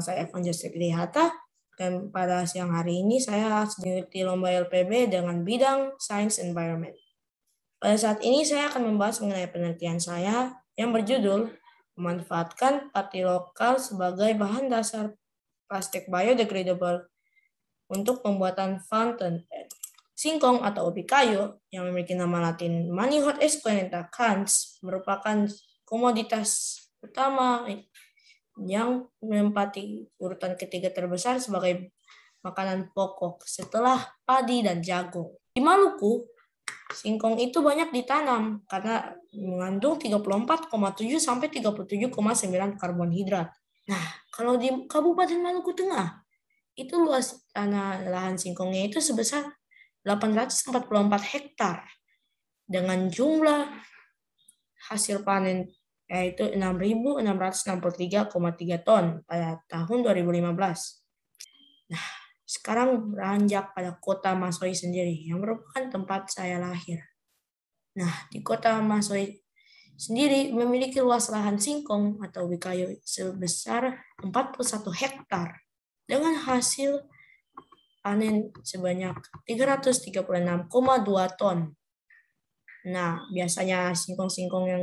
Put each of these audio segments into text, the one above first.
Saya saya Joseph Lihata dan pada siang hari ini saya mengikuti lomba LPB dengan bidang Science Environment. Pada saat ini saya akan membahas mengenai penelitian saya yang berjudul memanfaatkan pati lokal sebagai bahan dasar plastik biodegradable untuk pembuatan fountain pen. Singkong atau ubi kayu yang memiliki nama latin Manihot esquenata cans merupakan komoditas utama yang menempati urutan ketiga terbesar sebagai makanan pokok setelah padi dan jagung. Di Maluku, singkong itu banyak ditanam karena mengandung 34,7 sampai 37,9 karbon hidrat. Nah, kalau di Kabupaten Maluku Tengah, itu luas tanah lahan singkongnya itu sebesar 844 hektar dengan jumlah hasil panen yaitu eh, 6.663,3 ton pada tahun 2015. Nah, sekarang beranjak pada kota Masoi sendiri, yang merupakan tempat saya lahir. Nah, di kota Masoi sendiri memiliki luas lahan singkong atau wikayo sebesar 41 hektar dengan hasil panen sebanyak 336,2 ton. Nah, biasanya singkong-singkong yang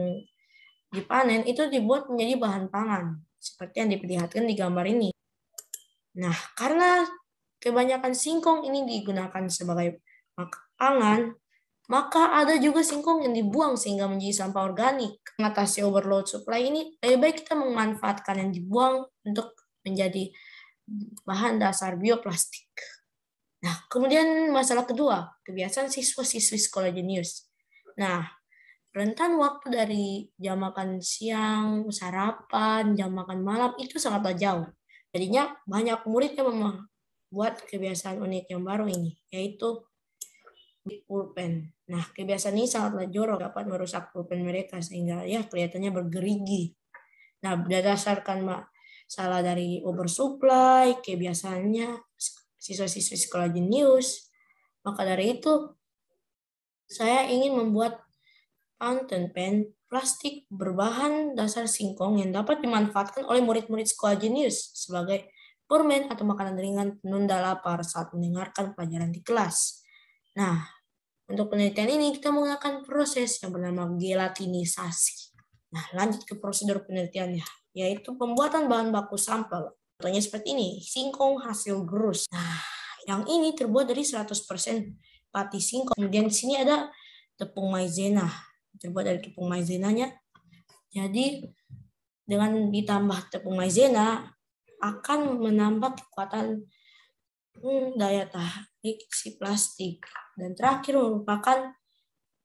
dipanen itu dibuat menjadi bahan pangan, seperti yang diperlihatkan di gambar ini. Nah, karena kebanyakan singkong ini digunakan sebagai pangan, maka ada juga singkong yang dibuang sehingga menjadi sampah organik. Mengatasi overload supply ini, lebih baik kita memanfaatkan yang dibuang untuk menjadi bahan dasar bioplastik. Nah, kemudian masalah kedua, kebiasaan siswa-siswi sekolah jenius. Nah, rentan waktu dari jam makan siang, sarapan, jam makan malam itu sangatlah jauh. Jadinya banyak murid yang membuat kebiasaan unik yang baru ini, yaitu di pulpen. Nah, kebiasaan ini sangatlah jorok dapat merusak pulpen mereka sehingga ya kelihatannya bergerigi. Nah, berdasarkan mak salah dari oversupply, kebiasaannya siswa siswa sekolah jenius. Maka dari itu, saya ingin membuat fountain pen, plastik berbahan dasar singkong yang dapat dimanfaatkan oleh murid-murid sekolah jenius sebagai permen atau makanan ringan penunda lapar saat mendengarkan pelajaran di kelas. Nah, untuk penelitian ini kita menggunakan proses yang bernama gelatinisasi. Nah, lanjut ke prosedur penelitiannya, yaitu pembuatan bahan baku sampel. Contohnya seperti ini, singkong hasil gerus. Nah, yang ini terbuat dari 100% pati singkong. Kemudian di sini ada tepung maizena terbuat dari tepung maizenanya. Jadi dengan ditambah tepung maizena akan menambah kekuatan hmm, daya tarik si plastik. Dan terakhir merupakan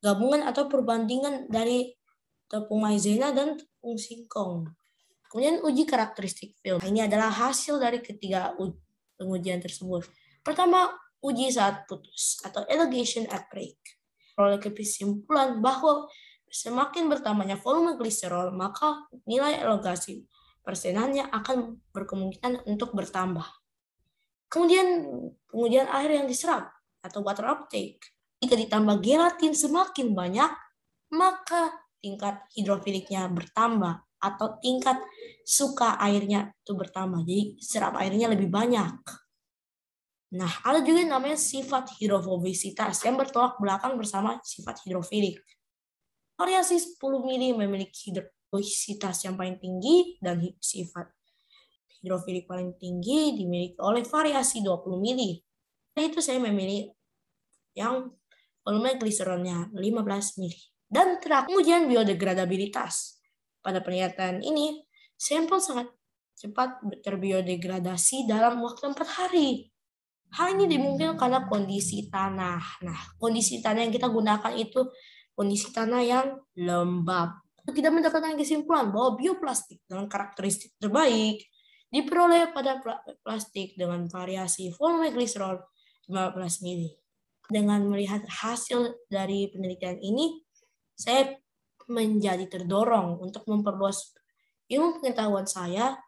gabungan atau perbandingan dari tepung maizena dan tepung singkong. Kemudian uji karakteristik film. Ini adalah hasil dari ketiga pengujian tersebut. Pertama, uji saat putus atau elongation at break peroleh kesimpulan bahwa semakin bertambahnya volume gliserol, maka nilai elongasi persenannya akan berkemungkinan untuk bertambah. Kemudian pengujian air yang diserap atau water uptake. Jika ditambah gelatin semakin banyak, maka tingkat hidrofiliknya bertambah atau tingkat suka airnya itu bertambah. Jadi serap airnya lebih banyak. Nah, ada juga namanya sifat hidrofobisitas yang bertolak belakang bersama sifat hidrofilik. Variasi 10 mili memiliki hidrofobisitas yang paling tinggi dan sifat hidrofilik paling tinggi dimiliki oleh variasi 20 mili. Nah, itu saya memilih yang volume gliseronnya 15 mili. Dan terakhir, kemudian biodegradabilitas. Pada pernyataan ini, sampel sangat cepat terbiodegradasi dalam waktu 4 hari Hal ini dimungkinkan karena kondisi tanah. Nah, kondisi tanah yang kita gunakan itu kondisi tanah yang lembab. Kita mendapatkan kesimpulan bahwa bioplastik dengan karakteristik terbaik diperoleh pada plastik dengan variasi volume glycerol 15 ml. Dengan melihat hasil dari penelitian ini, saya menjadi terdorong untuk memperluas ilmu pengetahuan saya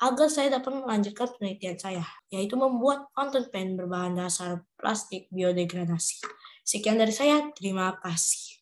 agar saya dapat melanjutkan penelitian saya, yaitu membuat konten pen berbahan dasar plastik biodegradasi. Sekian dari saya, terima kasih.